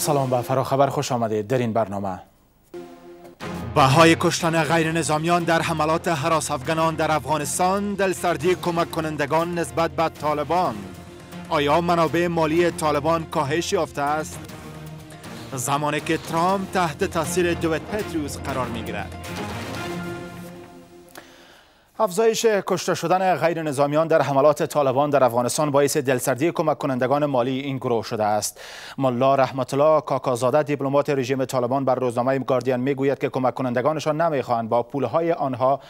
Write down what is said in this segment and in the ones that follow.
سلام به خبر خوش آمدید در این برنامه بهای کشتن غیر نظامیان در حملات حراس افغانان در افغانستان دلسردی کمک کنندگان نسبت به طالبان آیا منابع مالی طالبان کاهش یافته است زمانی که ترامپ تحت تاثیر دویت پتروس قرار گیرد افزایش کشته شدن غیر نظامیان در حملات طالبان در افغانستان باعث دلسردی کمک کنندگان مالی این گروه شده است. ملا رحمت الله کاکازاده دیپلمات رژیم طالبان بر روزنامه گاردین میگوید که کمک کنندگانشان نمیخواهند با پولهای آنها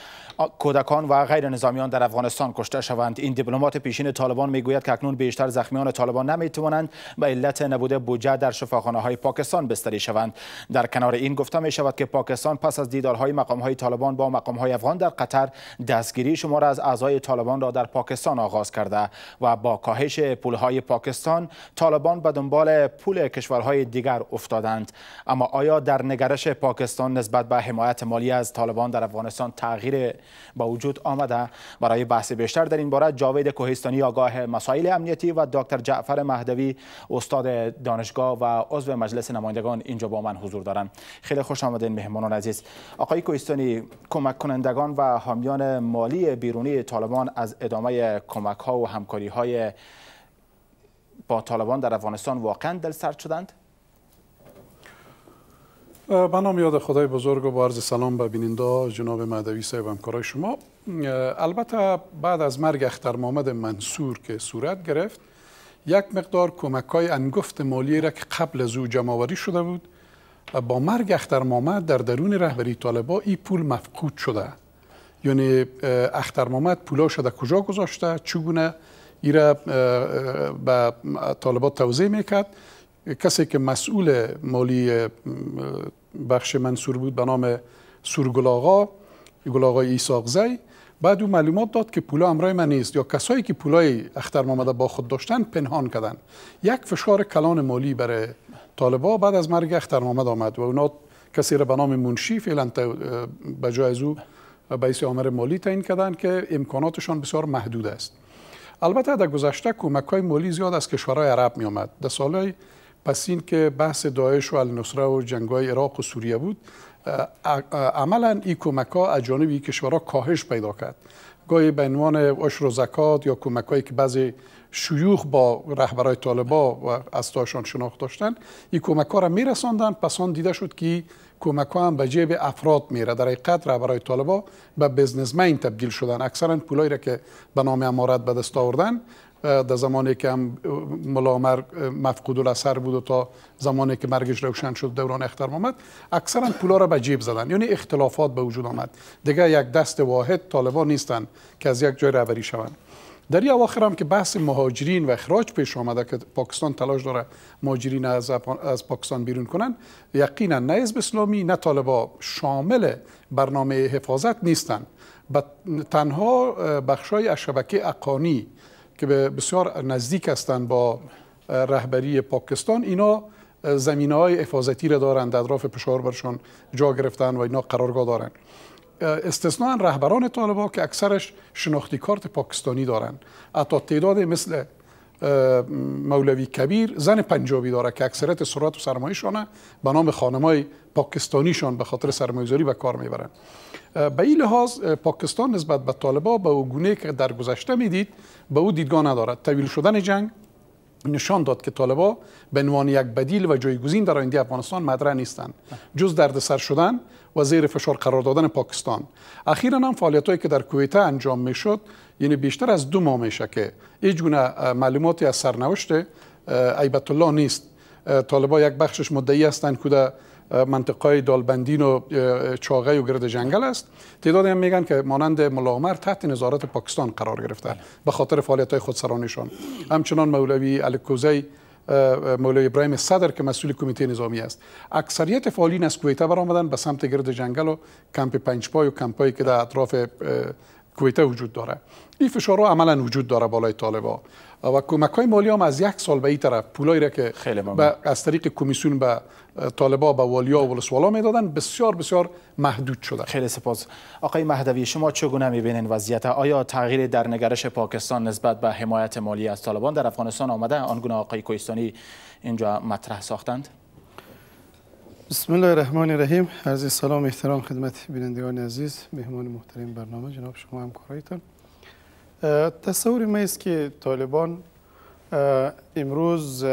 کودکان و غیر نظامیان در افغانستان کشته شوند. این دیپلمات پیشین طالبان میگوید که اکنون بیشتر زخمیان طالبان نمیتوانند به علت نبود بودجه در شفاخانه های پاکستان بستری شوند. در کنار این گفته می شود که پاکستان پس از دیدارهای مقام های طالبان با مقام های افغان در قطر در دستگیری را از اعضای طالبان را در پاکستان آغاز کرده و با کاهش پولهای پاکستان طالبان به دنبال پول کشورهای دیگر افتادند اما آیا در نگرش پاکستان نسبت به حمایت مالی از طالبان در افغانستان تغییر با وجود آمده برای بحث بیشتر در این باره جاوید کوهستانی آگاه مسائل امنیتی و دکتر جعفر مهدوی استاد دانشگاه و عضو مجلس نمایندگان اینجا با من حضور دارند خیلی خوش آمدین مهمانان عزیز آقای کوهستانی کمک کنندگان و حامیان مالی بیرونی طالبان از ادامه کمک ها و همکاری های با طالبان در افغانستان واقعا سرد شدند؟ به نام یاد خدای بزرگ و با عرض سلام به بیننده جناب مهدوی صاحب همکارای شما البته بعد از مرگ اختر محمد منصور که صورت گرفت یک مقدار کمک های انگفت مالی را که قبل از او جمعوری شده بود با مرگ اختر محمد در درون رهبری طالبان این پول مفقود شده یعنی اختر محمد پولاش در کجا گذاشته چگونه ایره به طالبات توضیح میکرد کسی که مسئول مالی بخش منصور بود به نام سورگل آقا گل آقای بعد او معلومات داد که پولا امرای من نیست یا کسایی که پولای اختر محمد با خود داشتن پنهان کردن یک فشار کلان مالی برای طالبا بعد از مرگ اختر آمد و اونا کسی را به نام منشی فعلا به جای به آمر مالی تعیین کردن که امکاناتشان بسیار محدود است البته در گذشته کمک های مالی زیاد از کشورهای عرب می آمد در پس پسین که بحث داعش و النصره و های عراق و سوریه بود عملا این کمک ها از جانب کشورها کاهش پیدا کرد گاهی به عنوان عشر و زکات یا کمک هایی که بعضی شیوخ با رهبرای طالبا و از تاشان شناخت داشتن این کمک ها را میرساندن پس آن دیده شد که کمک ها هم به جیب افراد میره در حقیقت رهبرای طالبا به مین تبدیل شدن اکثرا پولایی را که به نام امارت به دست آوردن در زمانی که هم ملامر مفقود الاثر بود و تا زمانی که مرگش روشن شد دوران اختر آمد اکثرا پولا را به جیب زدن یعنی اختلافات به وجود آمد دیگه یک دست واحد طالبان نیستند که از یک جای رهبری شوند در این اواخر هم که بحث مهاجرین و اخراج پیش آمده که پاکستان تلاش داره مهاجرین از, پاکستان بیرون کنن یقینا نه حزب اسلامی نه طالبا شامل برنامه حفاظت نیستند تنها بخشای از شبکه اقانی که بسیار نزدیک هستند با رهبری پاکستان اینا زمینه های حفاظتی را دارند اطراف پشاور برشان جا گرفتن و اینا قرارگاه دارند استثناء رهبران طالبا که اکثرش شناختی کارت پاکستانی دارن حتی تعداد مثل مولوی کبیر زن پنجابی داره که اکثرت سرعت و شانه به نام خانمای پاکستانیشان به خاطر سرمایه‌گذاری به کار میبرن به این لحاظ پاکستان نسبت به طالبا به او گونه که در گذشته میدید به او دیدگاه ندارد طویل شدن جنگ نشان داد که طالبا به عنوان یک بدیل و جایگزین در آینده افغانستان مطرح نیستند جز دردسر شدن و زیر فشار قرار دادن پاکستان اخیرا هم هایی که در کویت انجام میشد یعنی بیشتر از دو ماه میشه که هیچ گونه معلوماتی از سرنوشت ایبت الله نیست طالبا یک بخشش مدعی هستند که در منطقه دالبندین و چاغه و گرد جنگل است تعداد هم میگن که مانند عمر تحت نظارت پاکستان قرار گرفته بله. به خاطر فعالیت های خودسرانیشان همچنان مولوی الکوزی مولوی ابراهیم صدر که مسئول کمیته نظامی است اکثریت فعالین از کویته برآمدن به سمت گرد جنگل و کمپ پای و کمپایی که در اطراف کویته وجود داره این فشارها عملا وجود داره بالای طالبان و کمک های مالی هم از یک سال به این طرف پولایی را که از طریق کمیسیون به طالبا به والیا و ولسوالا میدادن بسیار بسیار محدود شده خیلی سپاس آقای مهدوی شما چگونه بینین وضعیت آیا تغییر در نگرش پاکستان نسبت به حمایت مالی از طالبان در افغانستان آمده آنگونه آقای کویستانی اینجا مطرح ساختند بسم الله الرحمن الرحیم عرض سلام احترام خدمت بینندگان عزیز مهمان محترم برنامه جناب شما همکارایتان تصور ما است که طالبان امروز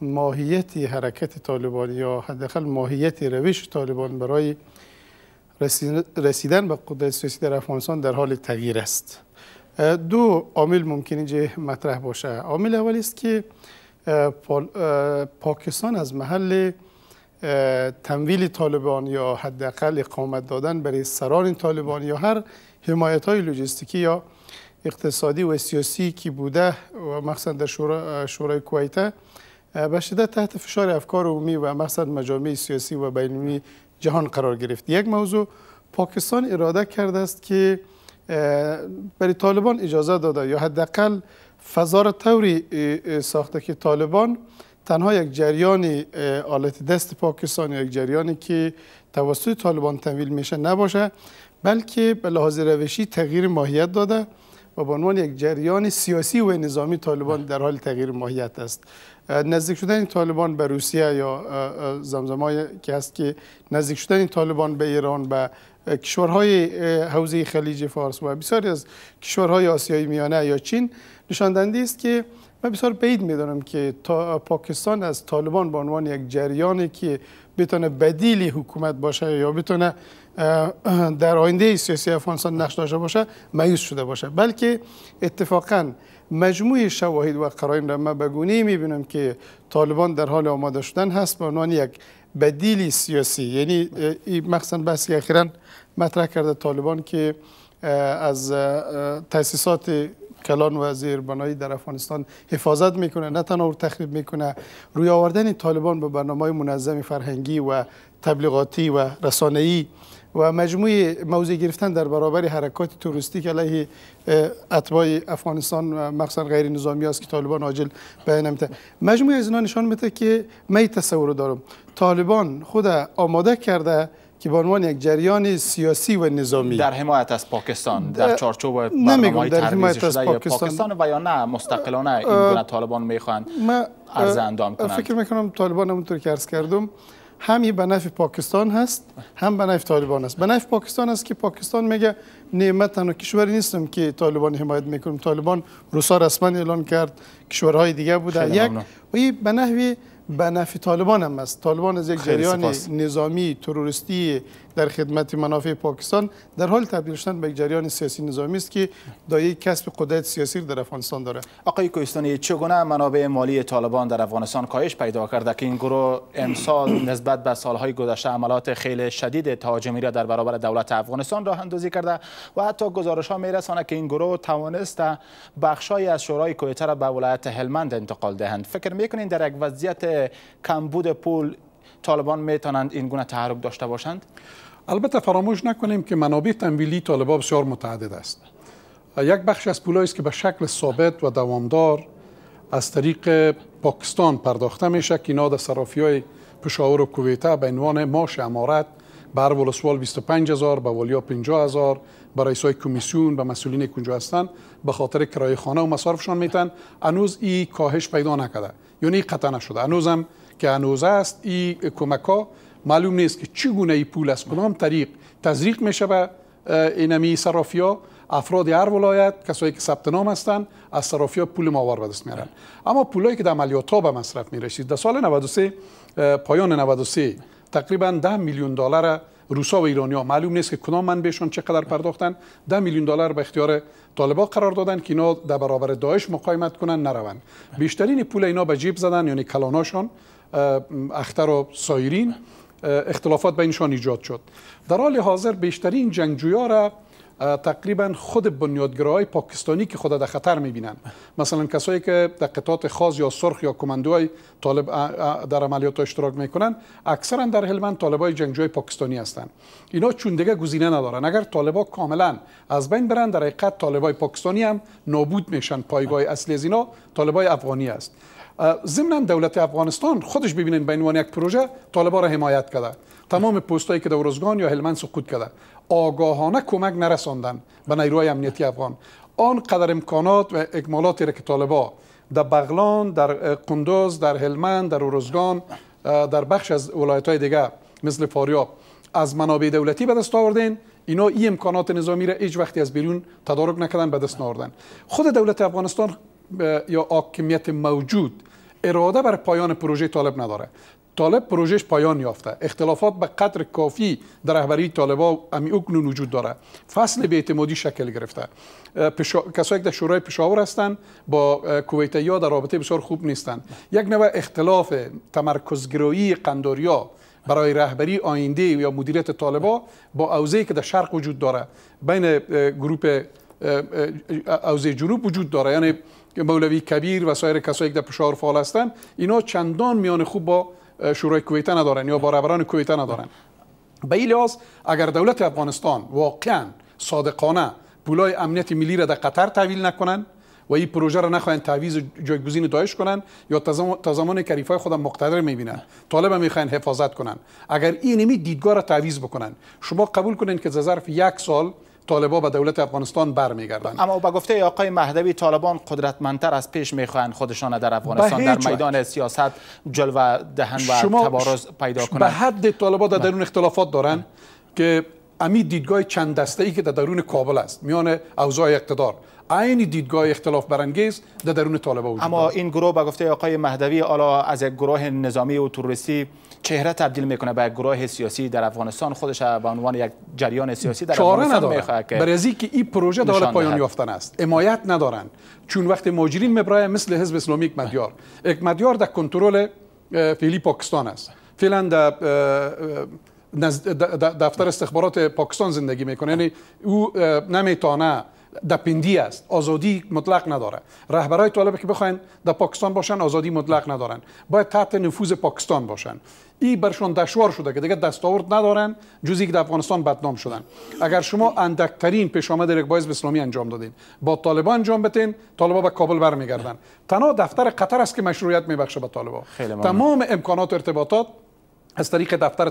ماهیت حرکت طالبان یا حداقل ماهیت روش طالبان برای رسیدن به قدرت سیاسی در افغانستان در حال تغییر است دو عامل ممکن اینجا مطرح باشه عامل اول است که پاکستان از محل تمویل طالبان یا حداقل اقامت دادن برای سران طالبان یا هر حمایت های لوجستیکی یا اقتصادی و سیاسی که بوده و مخصوصا در شورای شورا کویته به شدت تحت فشار افکار عمومی و مقصد مجامع سیاسی و بینمی جهان قرار گرفت یک موضوع پاکستان اراده کرده است که برای طالبان اجازه داده یا حداقل فضا را طوری ساخته که طالبان تنها یک جریان آلت دست پاکستان یا یک جریانی که توسط طالبان تمویل میشه نباشه بلکه به لحاظ روشی تغییر ماهیت داده و به عنوان یک جریان سیاسی و نظامی طالبان در حال تغییر ماهیت است نزدیک شدن طالبان به روسیه یا زمزمای که هست که نزدیک شدن طالبان به ایران به کشورهای حوزه خلیج فارس و بسیاری از کشورهای آسیای میانه یا چین دهنده است که من بسیار بعید میدانم که تا پاکستان از طالبان به عنوان یک جریانی که بتونه بدیل حکومت باشه یا بتونه در آینده سیاسی افغانستان نقش داشته باشه مایوس شده باشه بلکه اتفاقا مجموع شواهد و قرائن را ما بگونه میبینم که طالبان در حال آماده شدن هست به عنوان یک بدیل سیاسی یعنی مخصوصا بحثی اخیرا مطرح کرده طالبان که از تاسیسات کلان وزیر بنایی در افغانستان حفاظت میکنه نه تنها تخریب میکنه روی آوردن طالبان به برنامه منظم فرهنگی و تبلیغاتی و رسانه‌ای و مجموعه موضع گرفتن در برابر حرکات توریستی علیه اتباع افغانستان و غیر نظامی است که طالبان عاجل بیان میته مجموعه از اینا نشان میده که می تصور دارم طالبان خود آماده کرده که به عنوان یک جریان سیاسی و نظامی در حمایت از پاکستان در چارچوب برنامه‌های در حمایت از پاکستان. و یا نه مستقلانه این گونه طالبان میخوان عرض اندام کنند فکر میکنم طالبان همونطور که عرض کردم همی به نفع پاکستان هست هم به نفع طالبان است به نفع پاکستان است که پاکستان میگه نه تنها کشوری نیستم که طالبان حمایت میکنم طالبان روسا رسما اعلان کرد کشورهای دیگه بوده یک و به نحوی به نفع طالبان هم است طالبان از یک جریان نظامی تروریستی در خدمت منافع پاکستان در حال تبدیل شدن به جریان سیاسی نظامی است که دایه کسب قدرت سیاسی در افغانستان داره آقای کوهستانی چگونه منابع مالی طالبان در افغانستان کاهش پیدا کرده که این گروه امسال نسبت به سالهای گذشته عملات خیلی شدید تهاجمی را در برابر دولت افغانستان راه اندازی کرده و حتی گزارش ها میرسانه که این گروه توانست بخشای از شورای کویته را به ولایت هلمند انتقال دهند فکر میکنین در یک وضعیت کمبود پول طالبان میتونند این گونه تحرک داشته باشند البته فراموش نکنیم که منابع تمویلی طالبا بسیار متعدد است یک بخش از پولایی است که به شکل ثابت و دوامدار از طریق پاکستان پرداخته میشه که اینا در صرافی های پشاور و کویته به عنوان ماش امارت بر ولسوال 25 هزار به ولیا 50 هزار به رئیس های کمیسیون به مسئولین کنجا هستند به خاطر کرای خانه و مصارفشان میتن هنوز ای کاهش پیدا نکرده یعنی قطع نشده انوزم که هنوز است این کمک معلوم نیست که چگونه ای پول از کدام طریق تزریق میشه به اینمی صرافیا افراد هر ولایت کسایی که ثبت نام هستن از ها پول ماور به دست میارن اما پولایی که در عملیات ها به مصرف میرسید در سال 93 پایان 93 تقریبا 10 میلیون دلار روسا و ایرانیا معلوم نیست که کدام من بهشون چقدر پرداختن 10 میلیون دلار به اختیار طالبا قرار دادن که اینا در برابر داعش مقاومت کنن نروند بله. بیشترین پول اینا به جیب زدن یعنی کلاناشون اختر و سایرین اختلافات بینشان ایجاد شد در حال حاضر بیشترین جنگجویا را تقریبا خود بنیادگرای پاکستانی که خود در خطر میبینند مثلا کسایی که در قطعات خاص یا سرخ یا کماندوهای طالب در عملیات اشتراک میکنند اکثرا در هلمند طالبای جنگجوی پاکستانی هستند اینا چون دیگه گزینه ندارن اگر طالبا کاملا از بین برن در حقیقت طالبای پاکستانی هم نابود میشن پایگاه اصلی از اینا طالبای افغانی است ضمن دولت افغانستان خودش ببینین به عنوان یک پروژه طالبان را حمایت کرده تمام پستایی که در روزگان یا هلمند سقوط کرده آگاهانه کمک نرساندن به نیروهای امنیتی افغان آن قدر امکانات و اکمالاتی را که طالبا در بغلان در قندوز در هلمند در روزگان در بخش از ولایت های دیگه مثل فاریاب از منابع دولتی به دست آوردن اینا این امکانات نظامی را هیچ وقتی از بیرون تدارک نکردن به دست آوردن خود دولت افغانستان یا حاکمیت موجود اراده بر پایان پروژه طالب نداره طالب پروژش پایان یافته اختلافات به قدر کافی در رهبری طالبا امی اکنون وجود داره فصل اعتمادی شکل گرفته پشا... کسایی که در شورای پشاور هستند با کویتیا در رابطه بسیار خوب نیستن یک نوع اختلاف تمرکزگرایی قندوریا برای رهبری آینده یا مدیریت طالبا با اوزه که در شرق وجود داره بین گروه اوزه جنوب وجود داره یعنی مولوی کبیر و سایر کسایی که در پشاور فعال هستند اینا چندان میان خوب با شورای کویته ندارن یا با رهبران کویته ندارن به این لحاظ اگر دولت افغانستان واقعا صادقانه پولای امنیت ملی را در قطر تحویل نکنن و این پروژه را نخواهند تعویض جایگزین داعش کنند یا تا زمان کریفای خودم مقتدر میبینند طالب هم میخواین حفاظت کنن. اگر این نمی دیدگاه را تعویض بکنن شما قبول کنین که ظرف یک سال طالبا به دولت افغانستان برمیگردند اما به گفته آقای مهدوی طالبان قدرتمندتر از پیش میخواهند خودشان در افغانستان در میدان سیاست جلوه دهن و تبارز پیدا کنند به حد طالبا در بله. درون اختلافات دارند بله. که امی دیدگاه چند دسته ای که در درون کابل است میان اوضاع اقتدار عین دیدگاه اختلاف برانگیز در درون طالبان وجود اما این گروه به گفته آقای مهدوی حالا از یک گروه نظامی و تروریستی چهره تبدیل میکنه به یک گروه سیاسی در افغانستان خودش به عنوان یک جریان سیاسی در افغانستان می‌خواد. که برای که این پروژه در پایان یافتن است حمایت ندارن چون وقت ماجرین مبرای مثل حزب اسلامی مدیار یک مدیار در کنترل فعلی پاکستان است فعلا در دفتر استخبارات پاکستان زندگی میکنه یعنی او نمیتونه دپندی است آزادی مطلق نداره رهبرای طالب که بخواین در پاکستان باشن آزادی مطلق ندارن باید تحت نفوذ پاکستان باشن ای برشون دشوار شده که دیگه دستاورد ندارن جز که در افغانستان بدنام شدن اگر شما اندکترین پیش آمد بایز اسلامی انجام دادین با طالبان انجام بتین طالبان به کابل برمیگردن تنها دفتر قطر است که مشروعیت میبخشه به طالبان تمام امکانات ارتباطات از طریق دفتر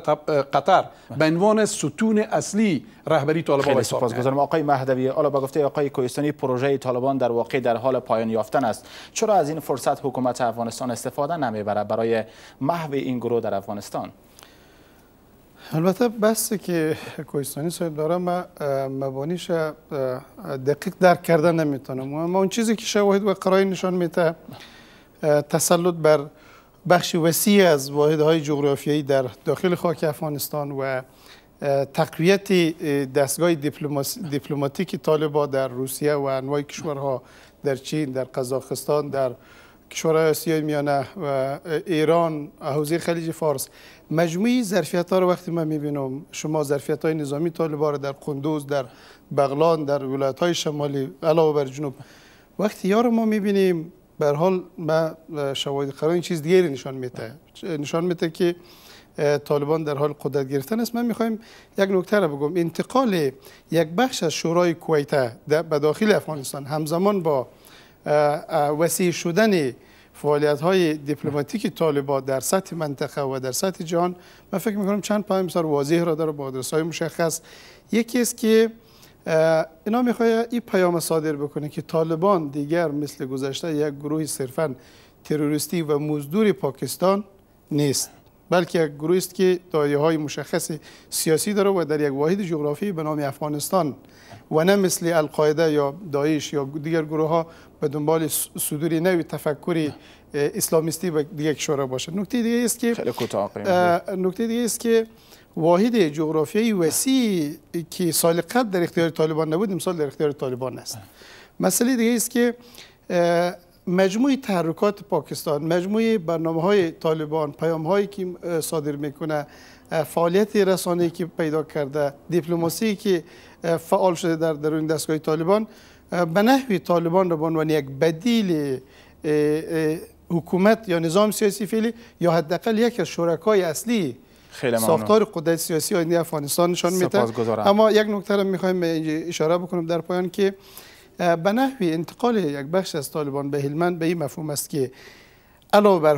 قطر بله. به عنوان ستون اصلی رهبری طالبان خیلی سپاسگزارم آقای مهدوی حالا با گفته آقای کویستانی پروژه طالبان در واقع در حال پایان یافتن است چرا از این فرصت حکومت افغانستان استفاده نمیبره برای محو این گروه در افغانستان البته بحثی که کویستانی صاحب داره من مبانیش دقیق درک کردن نمیتونم اما اون چیزی که شواهد و قرائن نشان میده تسلط بر بخش وسیع از واحدهای جغرافیایی در داخل خاک افغانستان و تقویت دستگاه دیپلماتیک طالبا در روسیه و انواع کشورها در چین، در قزاقستان، در کشورهای آسیای میانه و ایران، حوزه خلیج فارس مجموعی ظرفیت ها رو وقتی من میبینم شما ظرفیت های نظامی طالبا رو در قندوز، در بغلان، در ولایت های شمالی علاوه بر جنوب وقتی یار ما میبینیم در حال ما شواهد قرار این چیز دیگری نشان میده نشان میده که طالبان در حال قدرت گرفتن است من میخوایم یک نکته را بگم انتقال یک بخش از شورای کویت به داخل افغانستان همزمان با وسیع شدن فعالیت های دیپلماتیک طالبان در سطح منطقه و در سطح جهان من فکر میکنم چند پای مثال واضح را در با آدرس های مشخص یکی است که اینا میخواید این پیام صادر بکنه که طالبان دیگر مثل گذشته یک گروه صرفا تروریستی و مزدور پاکستان نیست بلکه یک گروه است که دایه های مشخص سیاسی داره و در یک واحد جغرافی به نام افغانستان و نه مثل القاعده یا دایش یا دیگر گروه ها به دنبال صدور نوی تفکر اسلامیستی و دیگر کشورها باشه نکته دیگه است که نکته دیگه است که واحد جغرافیایی وسیعی که سال قبل در اختیار طالبان نبود امسال در اختیار طالبان است مسئله دیگه است که مجموعه تحرکات پاکستان مجموعه برنامه های طالبان پیام هایی که صادر میکنه فعالیت رسانه که پیدا کرده دیپلماسی که فعال شده در درون دستگاه طالبان به نحوی طالبان را به عنوان یک بدیل حکومت یا نظام سیاسی فعلی یا حداقل یک از شرکای اصلی ساختار قدرت سیاسی آینده افغانستان نشان میده اما یک نکته را میخوایم اشاره بکنم در پایان که به نحوی انتقال یک بخش از طالبان به هلمند به این مفهوم است که علاوه بر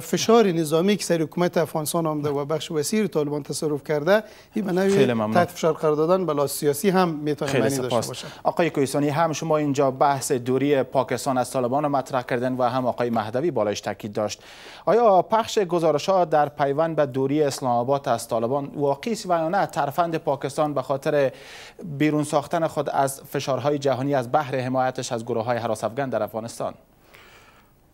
فشار نظامی که سر حکومت افغانستان آمده و بخش وسیر طالبان تصرف کرده این به نوعی تحت فشار قرار دادن بلا سیاسی هم میتونه معنی داشته باشه آقای کویسانی هم شما اینجا بحث دوری پاکستان از طالبان رو مطرح کردن و هم آقای مهدوی بالاش تاکید داشت آیا پخش گزارش ها در پیوند به دوری اسلام آباد از طالبان واقعی است و نه ترفند پاکستان به خاطر بیرون ساختن خود از فشارهای جهانی از بحر حمایتش از گروه های در افغانستان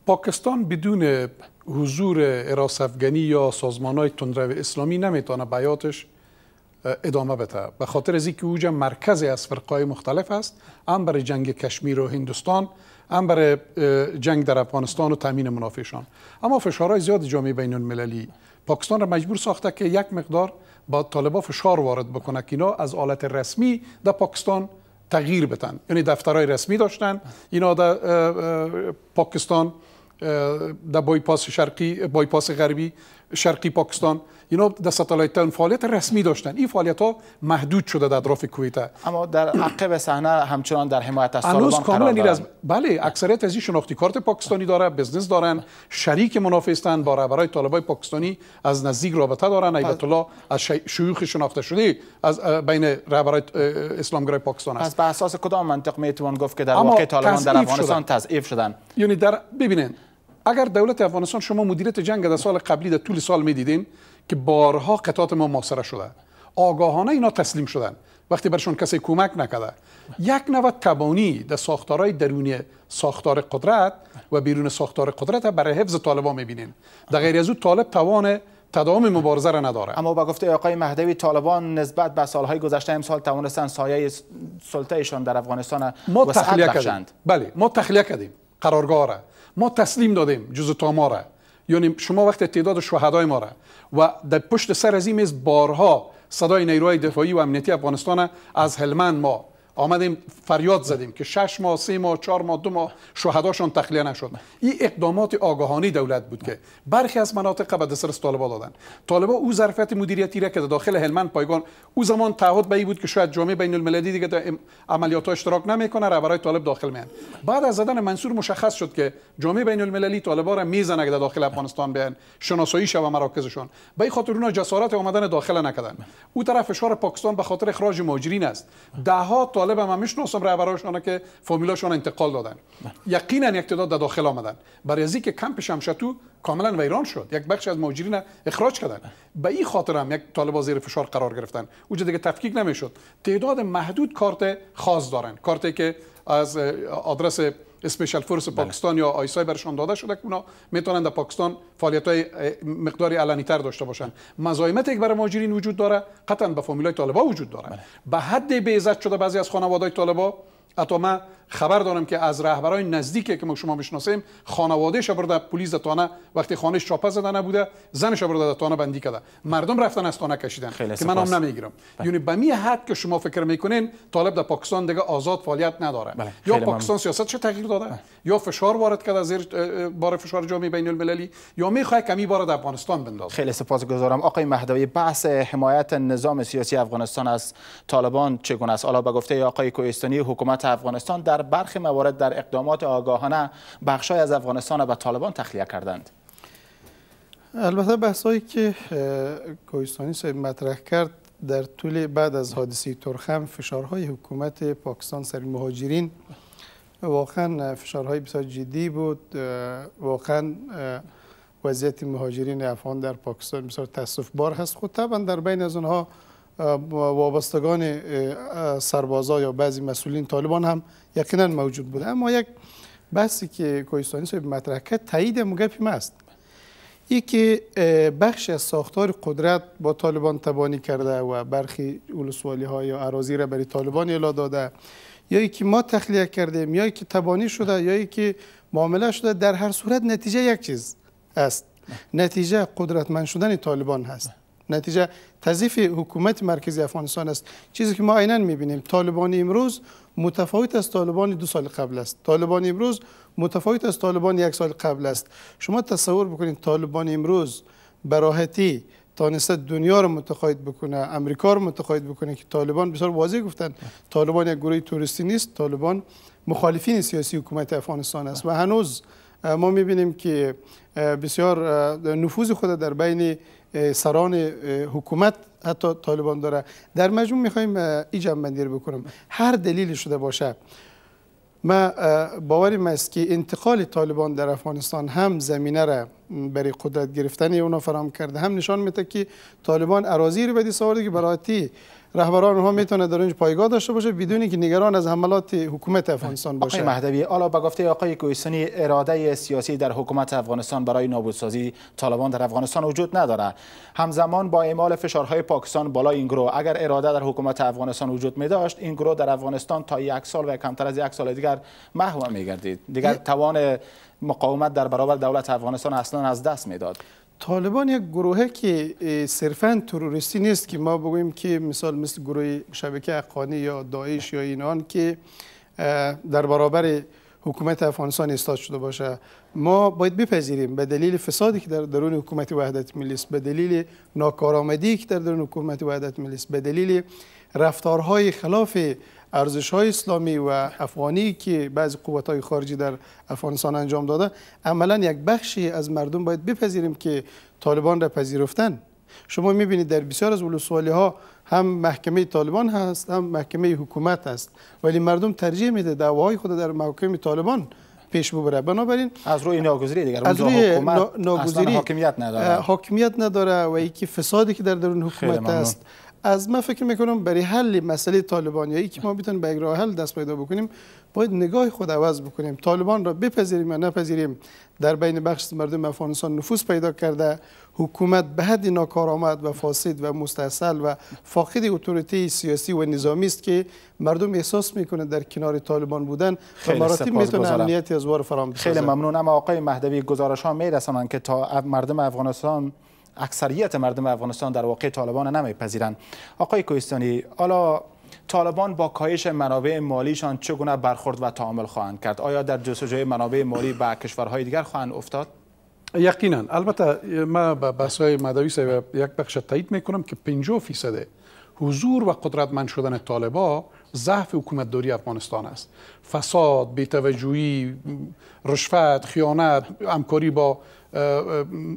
پاکستان بدون حضور اراس افغانی یا سازمان های تندرو اسلامی نمیتونه بیاتش ادامه بده به خاطر از اینکه اوجا مرکز از فرقای مختلف است هم برای جنگ کشمیر و هندوستان هم برای جنگ در افغانستان و تامین منافعشان اما فشارهای زیاد جامعه بین المللی پاکستان را مجبور ساخته که یک مقدار با طالبان فشار وارد بکنه که اینا از حالت رسمی در پاکستان تغییر بتن یعنی دفترهای رسمی داشتن اینا در پاکستان در بایپاس شرقی بایپاس غربی شرقی پاکستان اینا در ستالایت تاون فعالیت رسمی داشتن این فعالیت ها محدود شده در اطراف کویت اما در عقب صحنه همچنان در حمایت از قرار دارن. از بله اکثریت از این شناختی کارت پاکستانی داره بزنس دارن شریک منافع هستند با رهبرای طالبای پاکستانی از نزدیک رابطه دارن ایت الله از شیوخ شناخته شده از بین رهبرای گرای پاکستان است پس اساس کدام منطق میتوان گفت که در واقع طالبان در افغانستان تضعیف شدن یعنی در ببینید اگر دولت افغانستان شما مدیریت جنگ در سال قبلی در طول سال میدیدین که بارها قطات ما محاصره شده آگاهانه اینا تسلیم شدن وقتی برشون کسی کمک نکرده یک نوع تبانی در ساختارهای درونی ساختار قدرت و بیرون ساختار قدرت برای حفظ طالبان میبینین در غیر از او طالب توان تداوم مبارزه را نداره اما با گفته آقای مهدوی طالبان نسبت به سالهای گذشته امسال توانستن سایه در افغانستان ما تخلیه کردیم بله ما کردیم قرارگاه را ما تسلیم دادیم جز تا ما را یعنی شما وقت تعداد شهدای ما را و در پشت سر از این میز بارها صدای نیروهای دفاعی و امنیتی افغانستان از هلمند ما آمدیم فریاد زدیم که شش ماه سه ماه چهار ماه دو ماه شهداشون تخلیه نشد این اقدامات آگاهانی دولت بود که برخی از مناطق به دسترس طالبا دادن طالبا او ظرفیت مدیریتی را که داخل هلمند پایگان او زمان تعهد به بود که شاید جامعه بین المللی دیگه در عملیات ها اشتراک نمیکنه برای طالب داخل میان بعد از زدن منصور مشخص شد که جامعه بین المللی طالبا را میزنه که داخل افغانستان بیان شناسایی شوه مراکزشون به خاطر اونا جسارت آمدن داخل نکردن او طرف فشار پاکستان به خاطر اخراج مهاجرین است ها جالب هم میشناسم رهبراشون که فرمولاشون انتقال دادن بله. یقینا یک تعداد در داخل آمدن برای از که کمپ شمشتو کاملا ویران شد یک بخش از مهاجرین اخراج کردن بله. به این خاطر هم یک طالبا زیر فشار قرار گرفتن اونجا دیگه تفکیک نمیشد تعداد محدود کارت خاص دارن کارتی که از آدرس اسپیشال فورس پاکستان یا آیسای برشان داده شده که اونا میتونن در پاکستان فعالیت های مقداری علنی تر داشته باشن مزایمت یک برای ماجرین وجود داره قطعا به فامیلای طالبا وجود داره بله. به حد بیزت شده بعضی از خانواده‌های طالبا حتی خبر دارم که از رهبرای نزدیک که ما شما میشناسیم خانوادهش برده پلیس در تانه وقتی خانش چاپه زده نبوده زنش برده در تانه بندی کرده مردم رفتن از تانه کشیدن که من هم نمیگیرم بله. یعنی به می حد که شما فکر میکنین طالب در پاکستان دیگه آزاد فعالیت نداره بله، یا پاکستان چه تغییر داده بله. یا فشار وارد کرده زیر بار فشار جامعه بین المللی یا میخواد کمی بار در افغانستان بندازه خیلی سپاسگزارم آقای مهدوی بحث حمایت نظام سیاسی افغانستان از طالبان چگونه است؟ حالا به گفته آقای کوهستانی حکومت افغانستان در برخی موارد در اقدامات آگاهانه بخشای از افغانستان به طالبان تخلیه کردند البته بحثایی که کویستانی صاحب مطرح کرد در طول بعد از حادثه ترخم فشارهای حکومت پاکستان سر مهاجرین واقعا فشارهای بسیار جدی بود واقعا وضعیت مهاجرین افغان در پاکستان بسیار تاسف بار هست خود خب طبعا در بین از اونها وابستگان سربازا یا بعضی مسئولین طالبان هم یقینا موجود بوده اما یک بحثی که کویستانی صاحب مطرح کرد تایید مگپی ما است بله. ای که بخش از ساختار قدرت با طالبان تبانی کرده و برخی اولسوالی های یا عراضی را برای طالبان اعلا داده یا ای که ما تخلیه کردیم یا ای که تبانی شده یا ای که معامله شده در هر صورت نتیجه یک چیز است بله. نتیجه قدرتمند شدن طالبان هست بله. نتیجه تضیف حکومت مرکزی افغانستان است چیزی که ما عینا میبینیم طالبان امروز متفاوت از طالبان دو سال قبل است طالبان امروز متفاوت از طالبان یک سال قبل است شما تصور بکنید طالبان امروز براحتی تانسته دنیا رو متقاعد بکنه امریکا رو متقاعد بکنه که طالبان بسیار واضح گفتن طالبان یک گروه توریستی نیست طالبان مخالفین سیاسی حکومت افغانستان است و هنوز ما میبینیم که بسیار نفوذ خود در بین سران حکومت حتی طالبان داره در مجموع میخوایم این جنبندی رو بکنم هر دلیلی شده باشه ما باوریم است که انتقال طالبان در افغانستان هم زمینه را برای قدرت گرفتن اونا فرام کرده هم نشان میده که طالبان اراضی رو بدی سوار که رهبران اونها میتونه در اینجا پایگاه داشته باشه بدون اینکه نگران از حملات حکومت افغانستان باشه آقای مهدوی حالا به گفته آقای کویسونی اراده سیاسی در حکومت افغانستان برای نابودسازی طالبان در افغانستان وجود نداره همزمان با اعمال فشارهای پاکستان بالا این گروه اگر اراده در حکومت افغانستان وجود می داشت این گروه در افغانستان تا یک سال و کمتر از یک سال دیگر محو میگردید دیگر توان مقاومت در برابر دولت افغانستان اصلا از دست میداد طالبان یک گروه که صرفا تروریستی نیست که ما بگوییم که مثال مثل گروه شبکه حقانی یا داعش یا اینان که در برابر حکومت افغانستان استاد شده باشه ما باید بپذیریم به دلیل فسادی که در درون حکومت وحدت ملی است به دلیل ناکارآمدی که در درون حکومت وحدت ملی است به دلیل رفتارهای خلاف ارزش های اسلامی و افغانی که بعضی قوت های خارجی در افغانستان انجام داده عملا یک بخشی از مردم باید بپذیریم که طالبان را پذیرفتن شما میبینید در بسیار از ولسوالی ها هم محکمه طالبان هست هم محکمه حکومت هست ولی مردم ترجیح میده دعوای خود در محکمه طالبان پیش ببره بنابراین از روی ناگزیری دیگر از روی حاکمیت نداره حاکمیت نداره و یکی فسادی که در درون حکومت است از من فکر میکنم برای حل مسئله طالبانیایی که ما بتونیم به راه حل دست پیدا بکنیم باید نگاه خود عوض بکنیم طالبان را بپذیریم یا نپذیریم در بین بخش مردم افغانستان نفوذ پیدا کرده حکومت به حد ناکارآمد و فاسد و مستاصل و فاقد اتوریتی سیاسی و نظامی است که مردم احساس میکنه در کنار طالبان بودن و مراتب میتونه امنیتی از وار فرام خیلی آقای مهدوی گزارش ها میرسانند که تا مردم افغانستان اکثریت مردم افغانستان در واقع طالبان نمیپذیرند آقای کوهستانی حالا طالبان با کاهش منابع مالیشان چگونه برخورد و تعامل خواهند کرد آیا در جستجوی منابع مالی به کشورهای دیگر خواهند افتاد یقینا البته ما به بحث‌های مدوی یک بخش تایید میکنم که 50 فیصد حضور و قدرتمند شدن طالبا ضعف حکومتداری افغانستان است فساد بیتوجهی رشوت خیانت همکاری با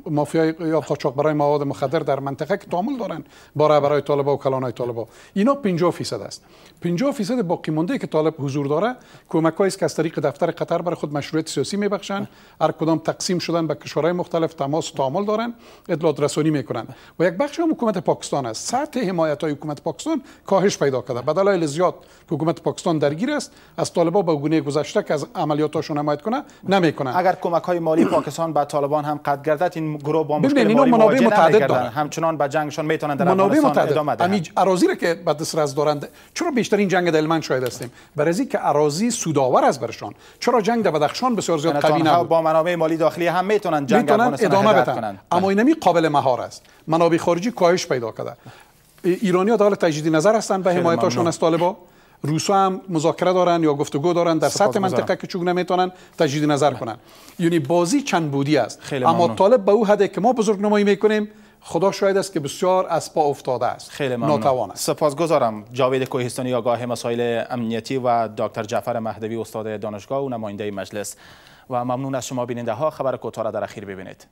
مافیای یا قاچاق برای مواد مخدر در منطقه که تعامل دارن برای برای طالبان و کلانای طالبان اینا 50 فیصد است 50 فیصد باقی مونده که طالب حضور داره کمک است که از طریق دفتر قطر برای خود مشروعیت سیاسی میبخشن هر کدام تقسیم شدن به کشورهای مختلف تماس و تعامل دارن اطلاعات رسانی میکنن و یک بخش هم حکومت پاکستان است سطح حمایت های حکومت پاکستان کاهش پیدا کرده به دلایل زیاد که حکومت پاکستان درگیر است از طالبان به گونه گذشته که از عملیاتشون حمایت کنه نمیکنن اگر کمک های مالی پاکستان به طالبان هم قد گردد این گروه با مشکل مالی منابع متعدد همچنان به جنگشان میتونند در منابع متعدد ادامه دهند امی اراضی را که به از دارند چرا بیشتر این جنگ در شاید شاهد هستیم برای که اراضی سودآور از برشان چرا جنگ در بدخشان بسیار زیاد یعنی قوی نبود با منابع مالی داخلی هم میتونند جنگ ادامه بدن اما بله. اینمی قابل مهار است منابع خارجی کاهش پیدا کرده ایرانی ها حال تجدید نظر هستند به حمایتشان از طالبان روسا هم مذاکره دارن یا گفتگو دارن در سطح منطقه که چگونه میتونن تجدید نظر کنن یعنی بازی چند بودی است اما طالب به او حده که ما بزرگ نمایی میکنیم خدا شاید است که بسیار از پا افتاده است خیلی ممنون ناتوان است سپاسگزارم جاوید کوهستانی آگاه مسائل امنیتی و دکتر جعفر مهدوی استاد دانشگاه و نماینده مجلس و ممنون از شما بیننده ها خبر کوتاه را در اخیر ببینید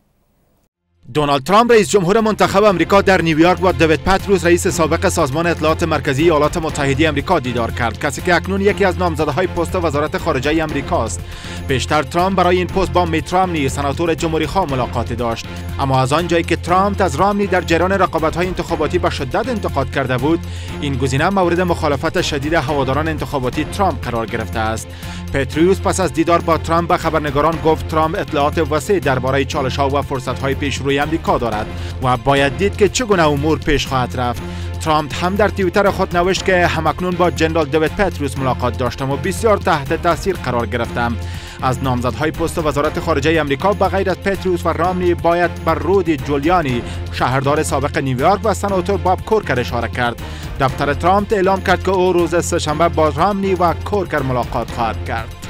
دونالد ترامپ رئیس جمهور منتخب آمریکا در نیویورک با دوید پتروس رئیس سابق سازمان اطلاعات مرکزی ایالات متحده آمریکا دیدار کرد کسی که اکنون یکی از نامزدهای پست وزارت خارجه امریکا است پیشتر ترامپ برای این پست با میت رامنی سناتور جمهوری خواه ملاقات داشت اما از آنجایی که ترامپ از رامنی در جریان رقابت‌های انتخاباتی به شدت انتقاد کرده بود این گزینه مورد مخالفت شدید هواداران انتخاباتی ترامپ قرار گرفته است پتریوس پس از دیدار با ترامپ به خبرنگاران گفت ترامپ اطلاعات وسیع درباره چالش‌ها و فرصت‌های پیش روی امریکا دارد و باید دید که چگونه امور پیش خواهد رفت ترامپ هم در تویتر خود نوشت که همکنون با جنرال دوید پتروس ملاقات داشتم و بسیار تحت تاثیر قرار گرفتم از نامزدهای پست وزارت خارجه امریکا به غیر از پتروس و رامنی باید بر رودی جولیانی شهردار سابق نیویورک و سناتور باب کورکر اشاره کرد دفتر ترامپ اعلام کرد که او روز سهشنبه با رامنی و کورکر ملاقات خواهد کرد